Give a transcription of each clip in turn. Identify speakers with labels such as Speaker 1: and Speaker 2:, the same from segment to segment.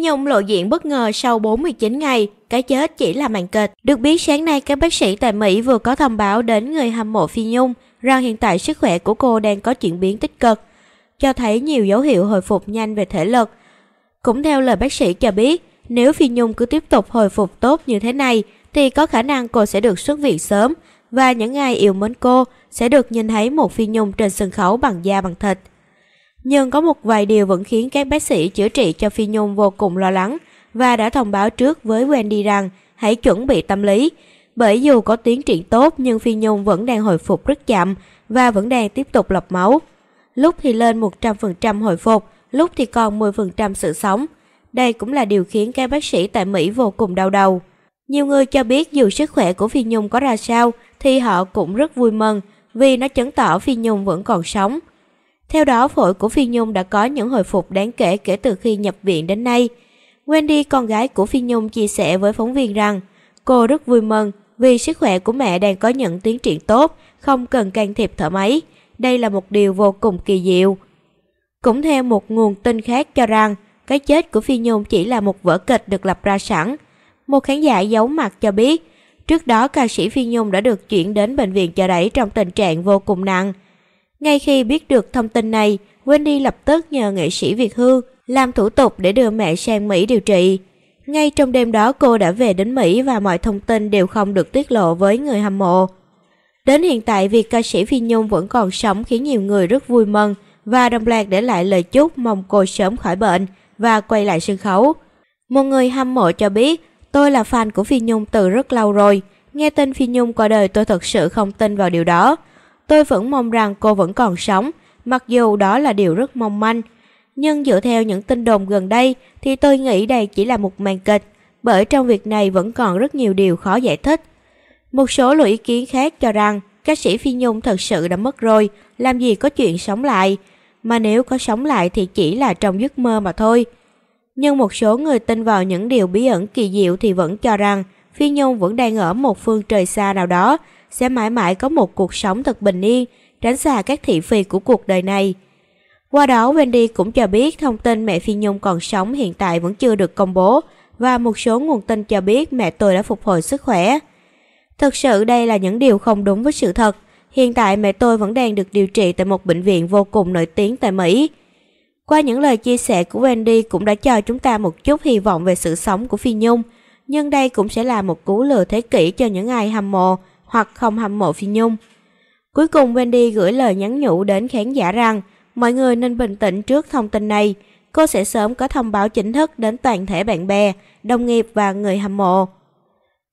Speaker 1: Nhung lộ diện bất ngờ sau 49 ngày, cái chết chỉ là màn kịch. Được biết sáng nay các bác sĩ tại Mỹ vừa có thông báo đến người hâm mộ Phi Nhung rằng hiện tại sức khỏe của cô đang có chuyển biến tích cực, cho thấy nhiều dấu hiệu hồi phục nhanh về thể lực. Cũng theo lời bác sĩ cho biết, nếu Phi Nhung cứ tiếp tục hồi phục tốt như thế này thì có khả năng cô sẽ được xuất viện sớm và những ai yêu mến cô sẽ được nhìn thấy một Phi Nhung trên sân khấu bằng da bằng thịt. Nhưng có một vài điều vẫn khiến các bác sĩ chữa trị cho Phi Nhung vô cùng lo lắng và đã thông báo trước với Wendy rằng hãy chuẩn bị tâm lý. Bởi dù có tiến triển tốt nhưng Phi Nhung vẫn đang hồi phục rất chậm và vẫn đang tiếp tục lọc máu. Lúc thì lên 100% hồi phục, lúc thì còn 10% sự sống. Đây cũng là điều khiến các bác sĩ tại Mỹ vô cùng đau đầu. Nhiều người cho biết dù sức khỏe của Phi Nhung có ra sao thì họ cũng rất vui mừng vì nó chứng tỏ Phi Nhung vẫn còn sống. Theo đó, phổi của Phi Nhung đã có những hồi phục đáng kể kể từ khi nhập viện đến nay. Wendy, con gái của Phi Nhung chia sẻ với phóng viên rằng cô rất vui mừng vì sức khỏe của mẹ đang có những tiến triển tốt, không cần can thiệp thở máy. Đây là một điều vô cùng kỳ diệu. Cũng theo một nguồn tin khác cho rằng, cái chết của Phi Nhung chỉ là một vở kịch được lập ra sẵn. Một khán giả giấu mặt cho biết, trước đó ca sĩ Phi Nhung đã được chuyển đến bệnh viện chợ đẩy trong tình trạng vô cùng nặng. Ngay khi biết được thông tin này, Wendy lập tức nhờ nghệ sĩ Việt Hương làm thủ tục để đưa mẹ sang Mỹ điều trị. Ngay trong đêm đó cô đã về đến Mỹ và mọi thông tin đều không được tiết lộ với người hâm mộ. Đến hiện tại việc ca sĩ Phi Nhung vẫn còn sống khiến nhiều người rất vui mừng và đồng loạt để lại lời chúc mong cô sớm khỏi bệnh và quay lại sân khấu. Một người hâm mộ cho biết, tôi là fan của Phi Nhung từ rất lâu rồi. Nghe tin Phi Nhung qua đời tôi thật sự không tin vào điều đó. Tôi vẫn mong rằng cô vẫn còn sống, mặc dù đó là điều rất mong manh. Nhưng dựa theo những tin đồn gần đây thì tôi nghĩ đây chỉ là một màn kịch, bởi trong việc này vẫn còn rất nhiều điều khó giải thích. Một số luận ý kiến khác cho rằng ca sĩ Phi Nhung thật sự đã mất rồi, làm gì có chuyện sống lại, mà nếu có sống lại thì chỉ là trong giấc mơ mà thôi. Nhưng một số người tin vào những điều bí ẩn kỳ diệu thì vẫn cho rằng Phi Nhung vẫn đang ở một phương trời xa nào đó, sẽ mãi mãi có một cuộc sống thật bình yên, tránh xa các thị phi của cuộc đời này. Qua đó, Wendy cũng cho biết thông tin mẹ Phi Nhung còn sống hiện tại vẫn chưa được công bố và một số nguồn tin cho biết mẹ tôi đã phục hồi sức khỏe. Thực sự đây là những điều không đúng với sự thật. Hiện tại mẹ tôi vẫn đang được điều trị tại một bệnh viện vô cùng nổi tiếng tại Mỹ. Qua những lời chia sẻ của Wendy cũng đã cho chúng ta một chút hy vọng về sự sống của Phi Nhung, nhưng đây cũng sẽ là một cú lừa thế kỷ cho những ai hâm mộ hoặc không hâm mộ Phi Nhung. Cuối cùng Wendy gửi lời nhắn nhủ đến khán giả rằng mọi người nên bình tĩnh trước thông tin này. Cô sẽ sớm có thông báo chính thức đến toàn thể bạn bè, đồng nghiệp và người hâm mộ.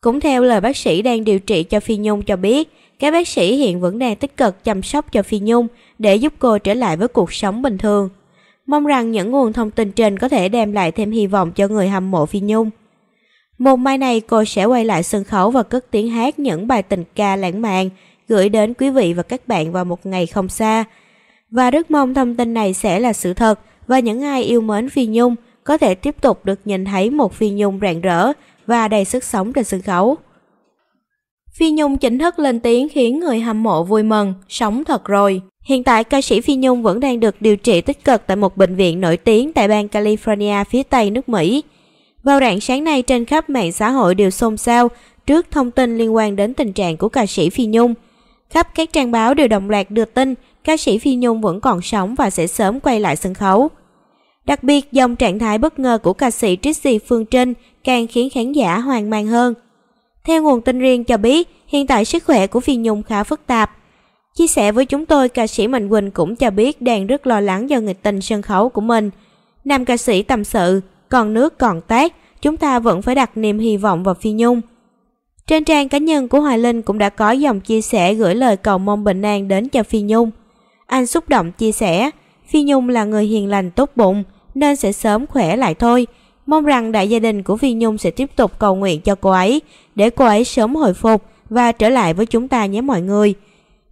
Speaker 1: Cũng theo lời bác sĩ đang điều trị cho Phi Nhung cho biết, các bác sĩ hiện vẫn đang tích cực chăm sóc cho Phi Nhung để giúp cô trở lại với cuộc sống bình thường. Mong rằng những nguồn thông tin trên có thể đem lại thêm hy vọng cho người hâm mộ Phi Nhung. Một mai này cô sẽ quay lại sân khấu và cất tiếng hát những bài tình ca lãng mạn gửi đến quý vị và các bạn vào một ngày không xa. Và rất mong thông tin này sẽ là sự thật và những ai yêu mến Phi Nhung có thể tiếp tục được nhìn thấy một Phi Nhung rạng rỡ và đầy sức sống trên sân khấu. Phi Nhung chính thức lên tiếng khiến người hâm mộ vui mừng, sống thật rồi. Hiện tại ca sĩ Phi Nhung vẫn đang được điều trị tích cực tại một bệnh viện nổi tiếng tại bang California phía Tây nước Mỹ. Vào rạng sáng nay trên khắp mạng xã hội đều xôn xao trước thông tin liên quan đến tình trạng của ca sĩ Phi Nhung. Khắp các trang báo đều đồng loạt đưa tin ca sĩ Phi Nhung vẫn còn sống và sẽ sớm quay lại sân khấu. Đặc biệt, dòng trạng thái bất ngờ của ca sĩ Trixie Phương Trinh càng khiến khán giả hoang mang hơn. Theo nguồn tin riêng cho biết, hiện tại sức khỏe của Phi Nhung khá phức tạp. Chia sẻ với chúng tôi, ca sĩ Mạnh Quỳnh cũng cho biết đang rất lo lắng do nghịch tình sân khấu của mình. Nam ca sĩ tâm sự, còn nước còn tác, chúng ta vẫn phải đặt niềm hy vọng vào Phi Nhung. Trên trang cá nhân của Hoài Linh cũng đã có dòng chia sẻ gửi lời cầu mong bình an đến cho Phi Nhung. Anh xúc động chia sẻ, Phi Nhung là người hiền lành tốt bụng nên sẽ sớm khỏe lại thôi. Mong rằng đại gia đình của Phi Nhung sẽ tiếp tục cầu nguyện cho cô ấy để cô ấy sớm hồi phục và trở lại với chúng ta nhé mọi người.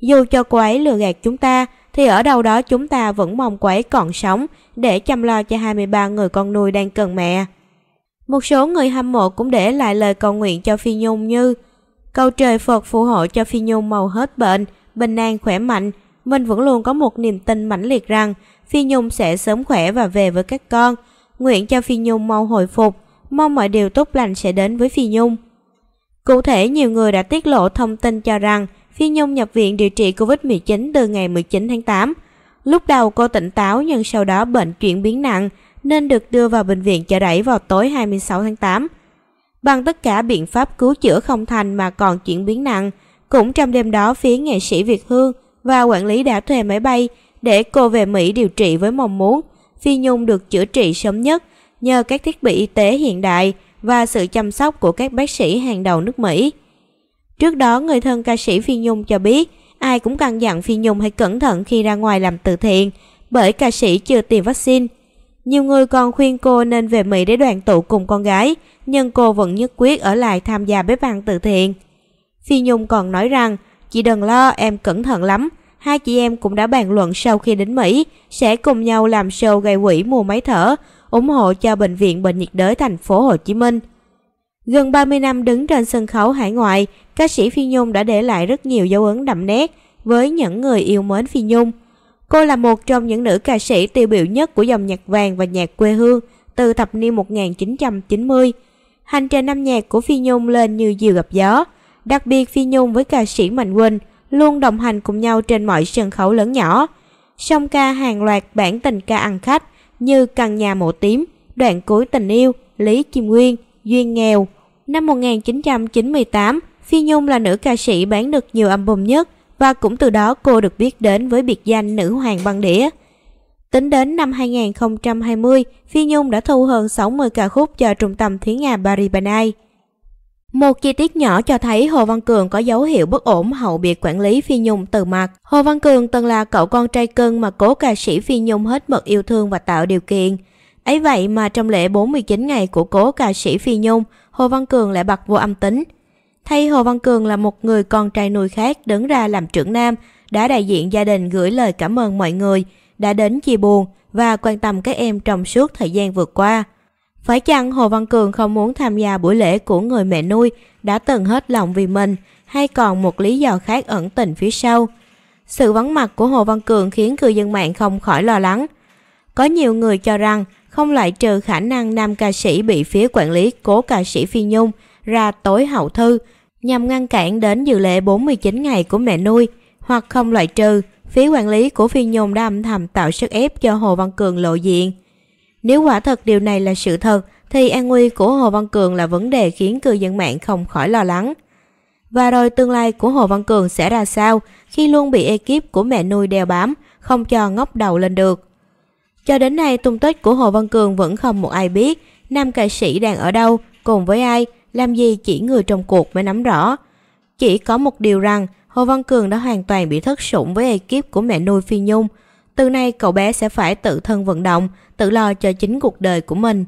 Speaker 1: Dù cho cô ấy lừa gạt chúng ta, thì ở đâu đó chúng ta vẫn mong cô ấy còn sống để chăm lo cho 23 người con nuôi đang cần mẹ. Một số người hâm mộ cũng để lại lời cầu nguyện cho Phi Nhung như Cầu trời Phật phù hộ cho Phi Nhung mau hết bệnh, bình an khỏe mạnh. Mình vẫn luôn có một niềm tin mãnh liệt rằng Phi Nhung sẽ sớm khỏe và về với các con. Nguyện cho Phi Nhung mau hồi phục, mong mọi điều tốt lành sẽ đến với Phi Nhung. Cụ thể, nhiều người đã tiết lộ thông tin cho rằng Phi Nhung nhập viện điều trị Covid-19 từ ngày 19 tháng 8. Lúc đầu cô tỉnh táo nhưng sau đó bệnh chuyển biến nặng nên được đưa vào bệnh viện chợ đẩy vào tối 26 tháng 8. Bằng tất cả biện pháp cứu chữa không thành mà còn chuyển biến nặng, cũng trong đêm đó phía nghệ sĩ Việt Hương và quản lý đã thuê máy bay để cô về Mỹ điều trị với mong muốn Phi Nhung được chữa trị sớm nhất nhờ các thiết bị y tế hiện đại và sự chăm sóc của các bác sĩ hàng đầu nước Mỹ. Trước đó, người thân ca sĩ Phi Nhung cho biết, ai cũng căn dặn Phi Nhung hãy cẩn thận khi ra ngoài làm từ thiện, bởi ca sĩ chưa tiêm vaccine. Nhiều người còn khuyên cô nên về Mỹ để đoàn tụ cùng con gái, nhưng cô vẫn nhất quyết ở lại tham gia bếp ăn từ thiện. Phi Nhung còn nói rằng, chị đừng lo, em cẩn thận lắm. Hai chị em cũng đã bàn luận sau khi đến Mỹ, sẽ cùng nhau làm show gây quỹ mua máy thở, ủng hộ cho Bệnh viện Bệnh nhiệt đới thành phố Hồ Chí Minh. Gần 30 năm đứng trên sân khấu hải ngoại, ca sĩ Phi Nhung đã để lại rất nhiều dấu ấn đậm nét với những người yêu mến Phi Nhung. Cô là một trong những nữ ca sĩ tiêu biểu nhất của dòng nhạc vàng và nhạc quê hương từ thập niên 1990. Hành trình âm nhạc của Phi Nhung lên như diều gặp gió. Đặc biệt Phi Nhung với ca sĩ Mạnh Quỳnh luôn đồng hành cùng nhau trên mọi sân khấu lớn nhỏ. Song ca hàng loạt bản tình ca ăn khách như Căn nhà mộ tím, Đoạn cuối tình yêu, Lý Kim Nguyên – Duyên nghèo. Năm 1998, Phi Nhung là nữ ca sĩ bán được nhiều album nhất và cũng từ đó cô được biết đến với biệt danh nữ hoàng băng đĩa. Tính đến năm 2020, Phi Nhung đã thu hơn 60 ca khúc cho trung tâm thúy Nga Baribanai. Một chi tiết nhỏ cho thấy Hồ Văn Cường có dấu hiệu bất ổn hậu biệt quản lý Phi Nhung từ mặt. Hồ Văn Cường từng là cậu con trai cưng mà cố ca sĩ Phi Nhung hết mực yêu thương và tạo điều kiện. Ấy vậy mà trong lễ 49 ngày của cố ca sĩ Phi Nhung, Hồ Văn Cường lại bật vô âm tính. Thay Hồ Văn Cường là một người con trai nuôi khác đứng ra làm trưởng nam, đã đại diện gia đình gửi lời cảm ơn mọi người, đã đến chia buồn và quan tâm các em trong suốt thời gian vừa qua. Phải chăng Hồ Văn Cường không muốn tham gia buổi lễ của người mẹ nuôi đã từng hết lòng vì mình hay còn một lý do khác ẩn tình phía sau? Sự vắng mặt của Hồ Văn Cường khiến cư dân mạng không khỏi lo lắng. Có nhiều người cho rằng không loại trừ khả năng nam ca sĩ bị phía quản lý cố ca sĩ Phi Nhung ra tối hậu thư nhằm ngăn cản đến dự lễ 49 ngày của mẹ nuôi hoặc không loại trừ phía quản lý của Phi Nhung đã âm thầm tạo sức ép cho Hồ Văn Cường lộ diện. Nếu quả thật điều này là sự thật thì an nguy của Hồ Văn Cường là vấn đề khiến cư dân mạng không khỏi lo lắng. Và rồi tương lai của Hồ Văn Cường sẽ ra sao khi luôn bị ekip của mẹ nuôi đeo bám, không cho ngóc đầu lên được. Cho đến nay tung tích của Hồ Văn Cường vẫn không một ai biết, nam ca sĩ đang ở đâu, cùng với ai, làm gì chỉ người trong cuộc mới nắm rõ. Chỉ có một điều rằng Hồ Văn Cường đã hoàn toàn bị thất sủng với ekip của mẹ nuôi Phi Nhung. Từ nay cậu bé sẽ phải tự thân vận động, tự lo cho chính cuộc đời của mình.